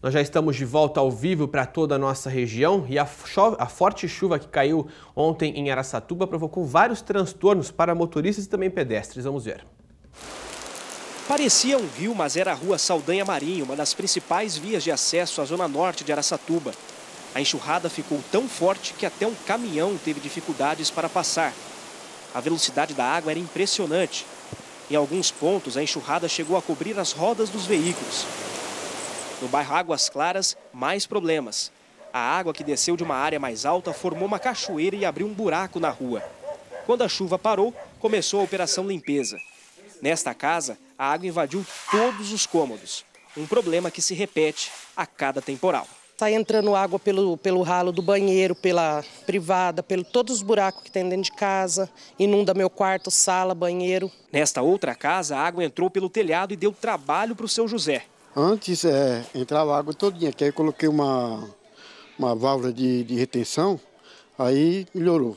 Nós já estamos de volta ao vivo para toda a nossa região e a, a, forte chuva que caiu ontem em Araçatuba provocou vários transtornos para motoristas e também pedestres. Vamos ver. Parecia um rio, mas era a rua Saldanha Marinho, uma das principais vias de acesso à zona norte de Araçatuba. A enxurrada ficou tão forte que até um caminhão teve dificuldades para passar. A velocidade da água era impressionante. Em alguns pontos, a enxurrada chegou a cobrir as rodas dos veículos. No bairro Águas Claras, mais problemas. A água que desceu de uma área mais alta formou uma cachoeira e abriu um buraco na rua. Quando a chuva parou, começou a operação limpeza. Nesta casa, a água invadiu todos os cômodos. Um problema que se repete a cada temporal. Está entrando água pelo, pelo ralo do banheiro, pela privada, pelo todos os buracos que tem dentro de casa, inunda meu quarto, sala, banheiro. Nesta outra casa, a água entrou pelo telhado e deu trabalho para o seu José. Antes é, entrava água todinha, que aí eu coloquei uma, uma válvula de, de retenção, aí melhorou.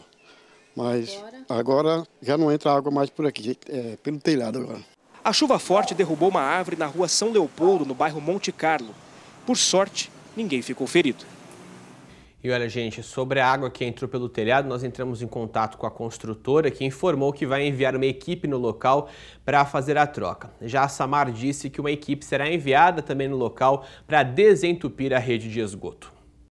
Mas agora? agora? já não entra água mais por aqui, é, pelo telhado agora. A chuva forte derrubou uma árvore na rua São Leopoldo, no bairro Monte Carlo. Por sorte, ninguém ficou ferido. E olha, gente, sobre a água que entrou pelo telhado, nós entramos em contato com a construtora que informou que vai enviar uma equipe no local para fazer a troca. Já a Samar disse que uma equipe será enviada também no local para desentupir a rede de esgoto.